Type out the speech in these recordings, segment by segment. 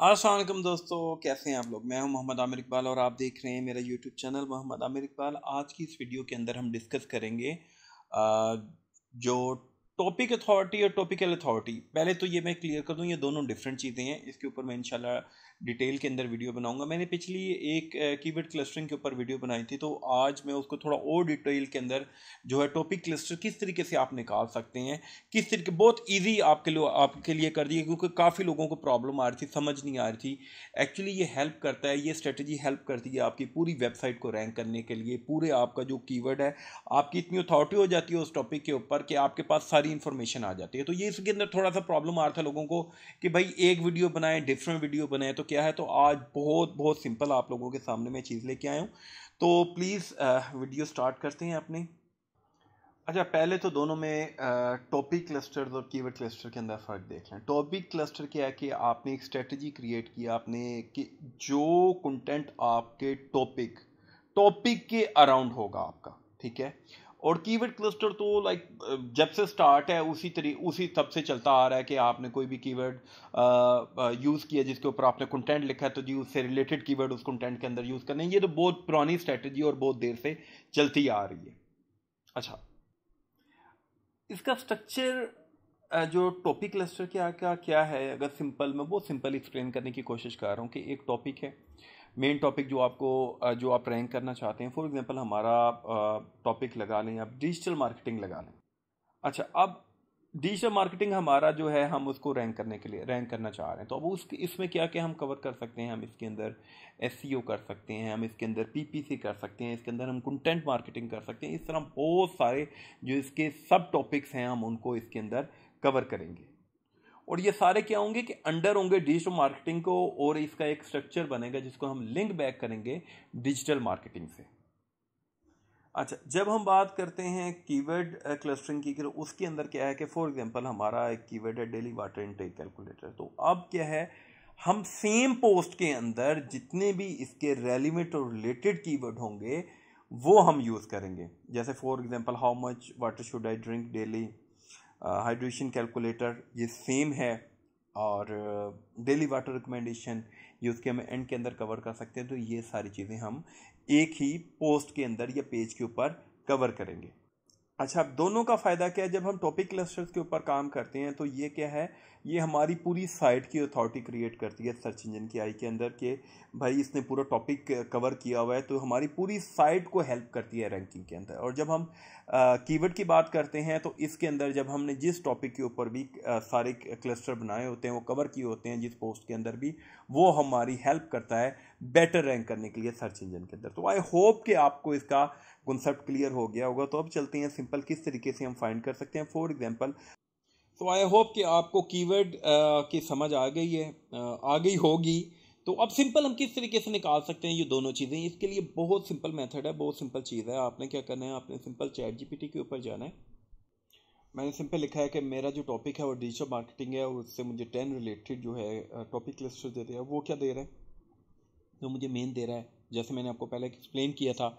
असलम दोस्तों कैसे हैं आप लोग मैं हूं मोहम्मद आमिर इकबाल और आप देख रहे हैं मेरा यूट्यूब चैनल मोहम्मद आमिर इकबाल आज की इस वीडियो के अंदर हम डिस्कस करेंगे जो टॉपिक अथॉरिटी और टॉपिकल अथॉरिटी पहले तो ये मैं क्लियर कर दूं ये दोनों डिफरेंट चीज़ें हैं इसके ऊपर मैं इंशाल्लाह डिटेल के अंदर वीडियो बनाऊंगा मैंने पिछली एक कीवर्ड क्लस्टरिंग के ऊपर वीडियो बनाई थी तो आज मैं उसको थोड़ा और डिटेल के अंदर जो है टॉपिक क्लस्टर किस तरीके से आप निकाल सकते हैं किस तरीके बहुत ईजी आपके लिए आपके लिए कर दिए क्योंकि काफ़ी लोगों को प्रॉब्लम आ रही थी समझ नहीं आ रही थी एक्चुअली ये हेल्प करता है ये स्ट्रेटजी हेल्प करती है आपकी पूरी वेबसाइट को रैंक करने के लिए पूरे आपका जो कीवर्ड है आपकी इतनी अथॉरिटी हो जाती है उस टॉपिक के ऊपर कि आपके पास सारी इन्फॉर्मेशन आ जाती है तो ये इसके अंदर थोड़ा सा प्रॉब्लम आ रहा था लोगों को कि भाई एक वीडियो बनाएं डिफरेंट वीडियो बनाएं तो किया है तो आज बहुत बहुत सिंपल आप लोगों के सामने मैं चीज़ लेके आया हूँ तो प्लीज़ वीडियो स्टार्ट करते हैं अपनी अच्छा पहले तो दोनों में टॉपिक क्लस्टर और कीवर्ड क्लस्टर के अंदर फ़र्क देख लें टॉपिक क्लस्टर क्या है कि आपने एक स्ट्रेटजी क्रिएट की आपने कि जो कंटेंट आपके टॉपिक टॉपिक के अराउंड होगा आपका ठीक है और कीवर्ड क्लस्टर तो लाइक जब से स्टार्ट है उसी तरी उसी तब से चलता आ रहा है कि आपने कोई भी कीवर्ड यूज़ किया जिसके ऊपर आपने कंटेंट लिखा है तो जी उससे रिलेटेड कीवर्ड उस कंटेंट के अंदर यूज़ करने ये तो बहुत पुरानी स्ट्रेटजी और बहुत देर से चलती आ रही है अच्छा इसका स्ट्रक्चर जो टॉपिक क्लस्टर क्या क्या क्या है अगर सिंपल मैं बहुत सिंपल एक्सप्लेन करने की कोशिश कर रहा हूँ कि एक टॉपिक है मेन टॉपिक जो आपको जो आप रैंक करना चाहते हैं फॉर एग्जांपल हमारा टॉपिक लगा लें आप डिजिटल मार्केटिंग लगा लें अच्छा अब डिजिटल मार्केटिंग हमारा जो है हम उसको रैंक करने के लिए रैंक करना चाह रहे हैं तो अब उस इसमें क्या क्या हम कवर कर सकते हैं हम इसके अंदर एस e कर सकते हैं हम इसके अंदर पी कर सकते हैं इसके अंदर हम कंटेंट मार्केटिंग कर सकते हैं इस तरह बहुत सारे जो इसके सब टॉपिक्स हैं हम उनको इसके अंदर कवर करेंगे और ये सारे क्या होंगे कि अंडर होंगे डिजिटल मार्केटिंग को और इसका एक स्ट्रक्चर बनेगा जिसको हम लिंक बैक करेंगे डिजिटल मार्केटिंग से अच्छा जब हम बात करते हैं कीवर्ड क्लस्टरिंग की उसके अंदर क्या है कि फॉर एग्जांपल हमारा एक कीवर्ड है डेली वाटर इनटेक कैलकुलेटर तो अब क्या है हम सेम पोस्ट के अंदर जितने भी इसके रेलिवेंट और रिलेटेड कीवर्ड होंगे वो हम यूज़ करेंगे जैसे for example how much water should I drink daily hydration calculator ये सेम है और डेली वाटर रिकमेंडेशन ये उसके हम एंड के अंदर कवर कर सकते हैं तो ये सारी चीज़ें हम एक ही पोस्ट के अंदर या पेज के ऊपर कवर करेंगे अच्छा अब दोनों का फ़ायदा क्या है जब हम टॉपिक क्लस्टर्स के ऊपर काम करते हैं तो ये क्या है ये हमारी पूरी साइट की अथॉरिटी क्रिएट करती है सर्च इंजन की आई के अंदर के भाई इसने पूरा टॉपिक कवर किया हुआ है तो हमारी पूरी साइट को हेल्प करती है रैंकिंग के अंदर और जब हम कीवर्ड की बात करते हैं तो इसके अंदर जब हमने जिस टॉपिक के ऊपर भी आ, सारे क्लस्टर बनाए होते हैं वो कवर किए होते हैं जिस पोस्ट के अंदर भी वो हमारी हेल्प करता है बेटर रैंक करने के लिए सर्च इंजन के अंदर तो आई होप कि आपको इसका कॉन्सेप्ट क्लियर हो गया होगा तो अब चलते हैं सिंपल किस तरीके से हम फाइंड कर सकते हैं फॉर एग्जाम्पल तो आई होप कि आपको कीवर्ड uh, की समझ आ गई है uh, आ गई होगी तो अब सिंपल हम किस तरीके से निकाल सकते हैं ये दोनों चीज़ें इसके लिए बहुत सिंपल मेथड है बहुत सिंपल चीज़ है आपने क्या करना है आपने सिंपल चैट जीपीटी के ऊपर जाना है मैंने सिंपल लिखा है कि मेरा जो टॉपिक है वो डिजिटल मार्केटिंग है और उससे मुझे टेन रिलेटेड जो है टॉपिक uh, लिस्ट दे रहा है वो क्या दे रहे हैं जो मुझे मेन दे रहा है जैसे मैंने आपको पहले एक्सप्लेन किया था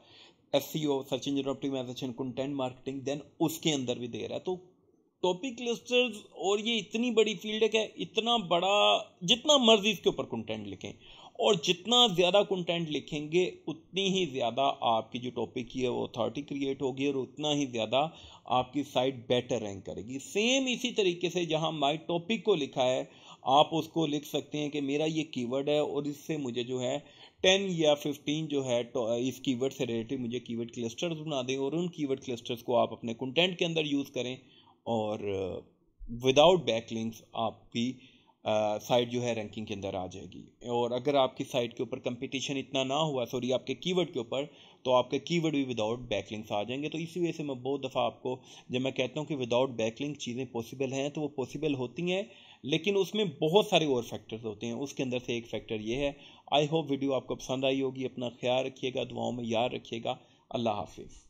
S E O search engine optimisation content marketing then उसके अंदर भी दे रहा है तो टॉपिक क्लस्टर्स और ये इतनी बड़ी फील्ड है इतना बड़ा जितना मर्जी इसके ऊपर कंटेंट लिखें और जितना ज़्यादा कंटेंट लिखेंगे उतनी ही ज़्यादा आपकी जो टॉपिक की है वो अथॉरिटी क्रिएट होगी और उतना ही ज़्यादा आपकी साइट बेटर रैंक करेगी सेम इसी तरीके से जहाँ माई टॉपिक को लिखा है आप उसको लिख सकते हैं कि मेरा ये कीवर्ड है और इससे मुझे जो है टेन या फिफ्टीन जो है तो इस कीवर्ड से रिलेटेड मुझे कीवर्ड क्लस्टर्स बना दें और उन कीवर्ड क्लस्टर्स को आप अपने कंटेंट के अंदर यूज़ करें और विदाउट लिंक्स आपकी साइट जो है रैंकिंग के अंदर आ जाएगी और अगर आपकी साइट के ऊपर कंपटीशन इतना ना हुआ सॉरी आपके कीवर्ड के ऊपर तो आपके कीवर्ड भी विदाउट लिंक्स आ जाएंगे तो इसी वजह से मैं बहुत दफ़ा आपको जब मैं कहता हूँ कि विदाउट लिंक चीज़ें पॉसिबल हैं तो वो पॉसिबल होती हैं लेकिन उसमें बहुत सारे और फैक्टर्स होते हैं उसके अंदर से एक फैक्टर ये है आई होप वीडियो आपको पसंद आई होगी अपना ख्याल रखिएगा दुआओं में याद रखिएगा अल्लाह हाफिज़